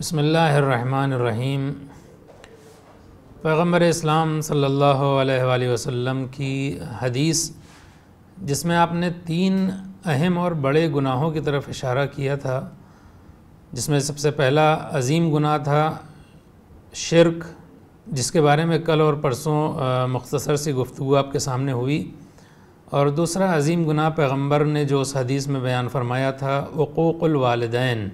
बसमीम पैगम्बर इस्लाम सल्ला वसम की हदीस जिसमें आपने तीन अहम और बड़े गुनाहों की तरफ इशारा किया था जिसमें सबसे पहला अजीम गुनाह था शिरक जिसके बारे में कल और परसों मुख्तसर सी गुफ्तु आपके सामने हुई और दूसरा अजीम गुनाह पैगम्बर ने जो उस हदीस में बयान फरमाया था वक़ूक़ुलवालदैन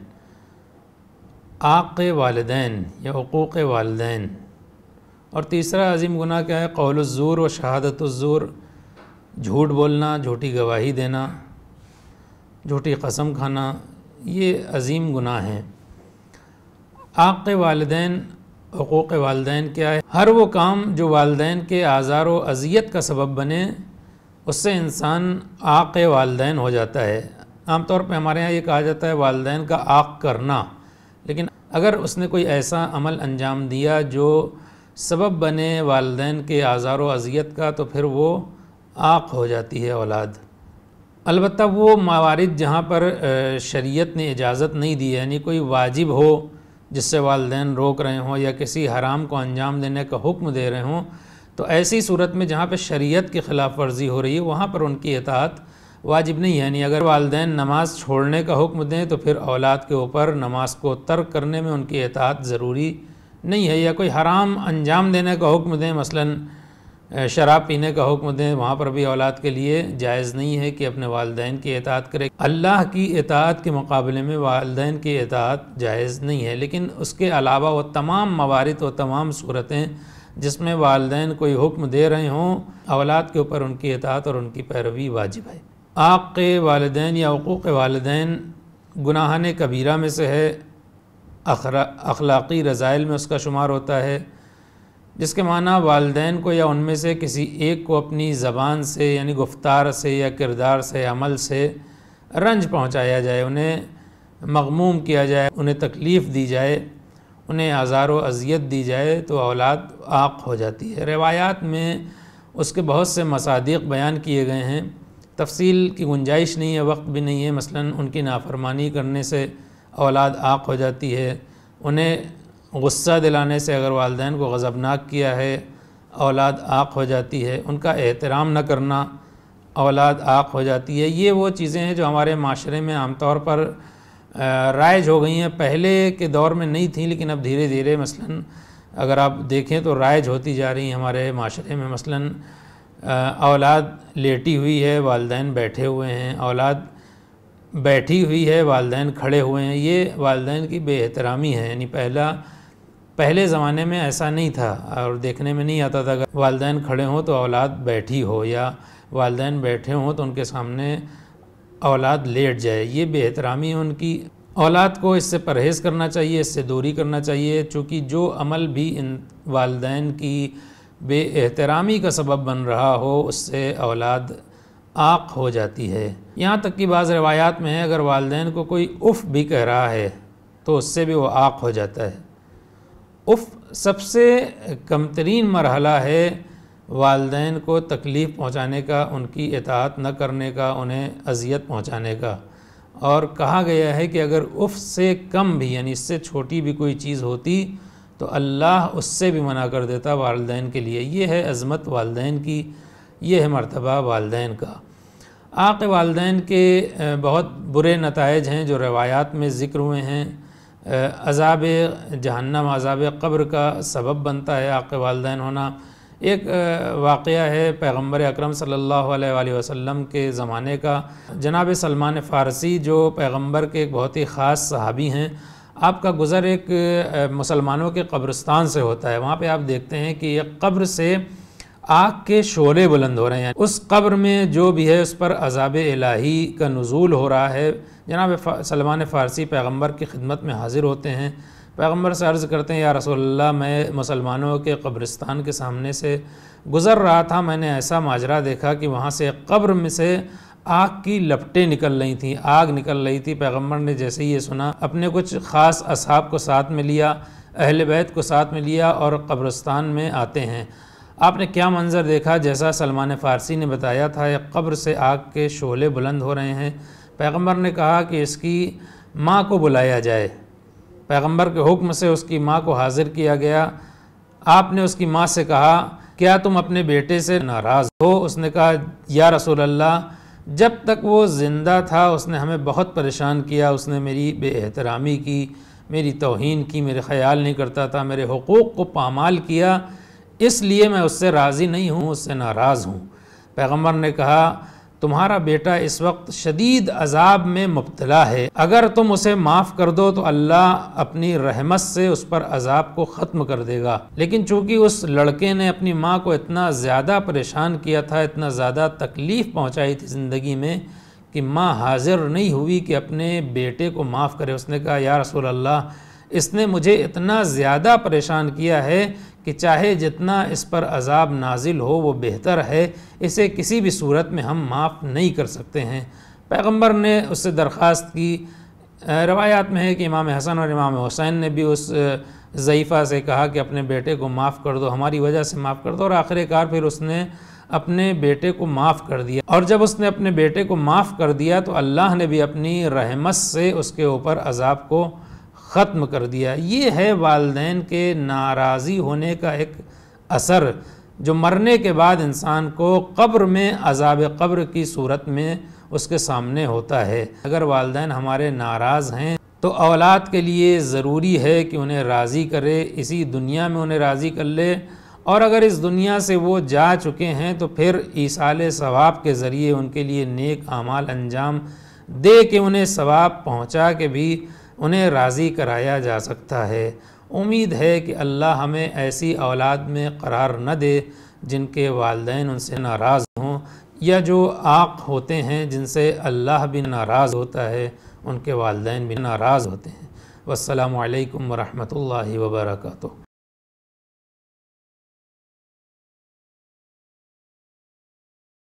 आक़ वालदेन या हकूक़ वालदेन और तीसरा अजीम गुना क्या है कौलज़ूर व शहादतज़ूर झूठ बोलना झूठी गवाही देना झूठी कसम खाना ये अजीम गुना हैं आक़ वालदेन हकूक़ वालदेन क्या है हर वो काम जो वालदेन के आज़ार व अजियत का सबब बने उससे इंसान आक़ वालदेन हो जाता है आमतौर पर हमारे यहाँ ये कहा जाता है वालदेन का आक़ करना लेकिन अगर उसने कोई ऐसा अमल अंजाम दिया जो सबब बने वालदेन के आज़ार व अजियत का तो फिर वो आक हो जाती है औलाद अलबत् वो मवारद जहाँ पर शरीयत ने इजाज़त नहीं दी यानी कोई वाजिब हो जिससे वालदेन रोक रहे हों या किसी हराम को अंजाम देने का हुक्म दे रहे हों तो ऐसी सूरत में जहाँ पर शरीयत की ख़िलाफ़ वर्जी हो रही है वहाँ पर उनकी एतात वाजिब नहीं है यानी अगर वालदेन नमाज छोड़ने का हुक्म दें तो फिर औलाद के ऊपर नमाज को तर्क करने में उनकी एहतियात ज़रूरी नहीं है या कोई हराम अंजाम देने का हुक्म दें मसलन शराब पीने का हुक्म दें वहाँ पर भी औलाद के लिए जायज़ नहीं है कि अपने वालदे की एहतियात करें अल्लाह की एतात के मुकाबले में वालदे की एतात जायज़ नहीं है लेकिन उसके अलावा वह तमाम मवारद व तमाम सूरतें जिसमें वालदे कोई हुक्म दे रहे हों औलाद के ऊपर उनकी एतात और उनकी पैरवी वाजिब है आक़ के वालदेन या हकूक़ वालदेन गुनाहान कबीरा में से है अखलाक़ी रज़ाइल में उसका शुमार होता है जिसके माना वालदेन को या उनमें से किसी एक को अपनी ज़बान से यानी गुफ्तार से या किरदार से अमल से रंज पहुँचाया जाए उन्हें मगमूम किया जाए उन्हें तकलीफ़ दी जाए उन्हें आज़ार व अजियत दी जाए तो औलाद आक हो जाती है रवायात में उसके बहुत से मसादिक बयान किए गए हैं तफसील की गुंजाइश नहीं है वक्त भी नहीं है मसलन उनकी नाफरमानी करने से औलाद आक हो जाती है उन्हें गुस्सा दिलाने से अगर वालदे को गज़बनाक किया है औलाद आक हो जाती है उनका एहतराम न करना औलाद आक हो जाती है ये वो चीज़ें हैं जो हमारे माशरे में आमतौर पर राइज हो गई हैं पहले के दौर में नहीं थी लेकिन अब धीरे धीरे मसलन अगर आप देखें तो राइज होती जा रही हैं हमारे माशरे में मसलन औलाद लेटी हुई है वालदेन बैठे हुए हैं औलाद बैठी हुई है वालदेन खड़े हुए हैं ये वालदेन की बेहतरामी है यानी पहला पहले ज़माने में ऐसा नहीं था और देखने में नहीं आता था अगर वालदेन खड़े हों तो औलाद बैठी हो या वालदेन बैठे हों तो उनके सामने औलाद लेट जाए ये बेहतरामी है उनकी औलाद को इससे परहेज़ करना चाहिए इससे दूरी करना चाहिए चूँकि जो अमल भी इन वालदेन की बे एहतरामी का सबब बन रहा हो उससे औलाद आक हो जाती है यहाँ तक कि बाज़ रवायात में अगर वालदेन को कोई उफ़ भी कह रहा है तो उससे भी वो आक हो जाता है उफ़ सबसे कम तरीन मरहला है वालदेन को तकलीफ़ पहुँचाने का उनकी एतात न करने का उन्हें अजियत पहुँचाने का और कहा गया है कि अगर उफ़ से कम भी यानी इससे छोटी भी कोई चीज़ होती तो अल्लाह उससे भी मना कर देता वालदेन के लिए ये है अज़मत वालदेन की ये है मरतबा वालदेन का आक वालदेन के बहुत बुरे नतज हैं जो रवायात में ज़िक्र हुए हैं अजाब जहन्नम अजाब कब्र का सबब बनता है आक वालदेन होना एक वाक़ है पैगम्बर अक्रम सल्ला वसम के ज़माने का जनाब सलमान फ़ारसी जो पैगम्बर के एक बहुत ही ख़ास सहाबी हैं आपका गुज़र एक मुसलमानों के कब्रस्तान से होता है वहाँ पे आप देखते हैं कि एक कब्र से आग के शोले बुलंद हो रहे हैं उस कब्र में जो भी है उस पर अजाब इलाही का नज़ूल हो रहा है जनाब फा, सलमान फ़ारसी पैगम्बर की खिदमत में हाजिर होते हैं पैगम्बर से अर्ज़ करते हैं या रसोल्ला मैं मुसलमानों के कब्रिस्तान के सामने से गुज़र रहा था मैंने ऐसा माजरा देखा कि वहाँ से कब्र में से आग की लपटें निकल रही थी आग निकल रही थी पैगम्बर ने जैसे ही ये सुना अपने कुछ ख़ास असाब को साथ में लिया अहल बैत को साथ में लिया और कब्रस्तान में आते हैं आपने क्या मंज़र देखा जैसा सलमान फ़ारसी ने बताया था एक कब्र से आग के शोले बुलंद हो रहे हैं पैगंबर ने कहा कि इसकी माँ को बुलाया जाए पैगंबर के हुक्म से उसकी माँ को हाज़िर किया गया आपने उसकी माँ से कहा क्या तुम अपने बेटे से नाराज़ हो उसने कहा या रसूल अल्लाह जब तक वो ज़िंदा था उसने हमें बहुत परेशान किया उसने मेरी बेहतरामी की मेरी तोहन की मेरे ख्याल नहीं करता था मेरे हकूक़ को पामाल किया इसलिए मैं उससे राज़ी नहीं हूँ उससे नाराज़ हूँ पैगम्बर ने कहा तुम्हारा बेटा इस वक्त शदीद अजाब में मुबतला है अगर तुम उसे माफ़ कर दो तो अल्लाह अपनी रहमत से उस पर अजाब को ख़त्म कर देगा लेकिन चूंकि उस लड़के ने अपनी माँ को इतना ज़्यादा परेशान किया था इतना ज़्यादा तकलीफ़ पहुँचाई थी ज़िंदगी में कि माँ हाजिर नहीं हुई कि अपने बेटे को माफ़ करे उसने कहा यार रसूल अल्लाह इसने मुझे इतना ज़्यादा परेशान किया है कि चाहे जितना इस पर अजाब नाजिल हो वो बेहतर है इसे किसी भी सूरत में हम माफ़ नहीं कर सकते हैं पैगंबर ने उससे दरख्वास्त की रवायात में है कि इमाम हसन और इमाम हुसैन ने भी उस ज़यीफ़ा से कहा कि अपने बेटे को माफ़ कर दो हमारी वजह से माफ़ कर दो और आखिरकार फिर उसने अपने बेटे को माफ़ कर दिया और जब उसने अपने बेटे को माफ़ कर दिया तो अल्लाह ने भी अपनी रहमत से उसके ऊपर अजाब को ख़त्म कर दिया ये है वालदेन के नाराज़ी होने का एक असर जो मरने के बाद इंसान को कब्र में अजाब कब्र की सूरत में उसके सामने होता है अगर वालदे हमारे नाराज़ हैं तो औलाद के लिए ज़रूरी है कि उन्हें राज़ी करे इसी दुनिया में उन्हें राज़ी कर ले और अगर इस दुनिया से वो जा चुके हैं तो फिर ईसाल सवाब के ज़रिए उनके लिए नेक अमाल अंजाम दे के उन्हें सवाब पहुँचा के भी उन्हें राज़ी कराया जा सकता है उम्मीद है कि अल्लाह हमें ऐसी औलाद में करार न दे जिनके वालदे उनसे नाराज़ हों या जो आक होते हैं जिनसे अल्लाह भी नाराज़ होता है उनके वालदे भी नाराज़ होते हैं वालकम वरहमल वबरकू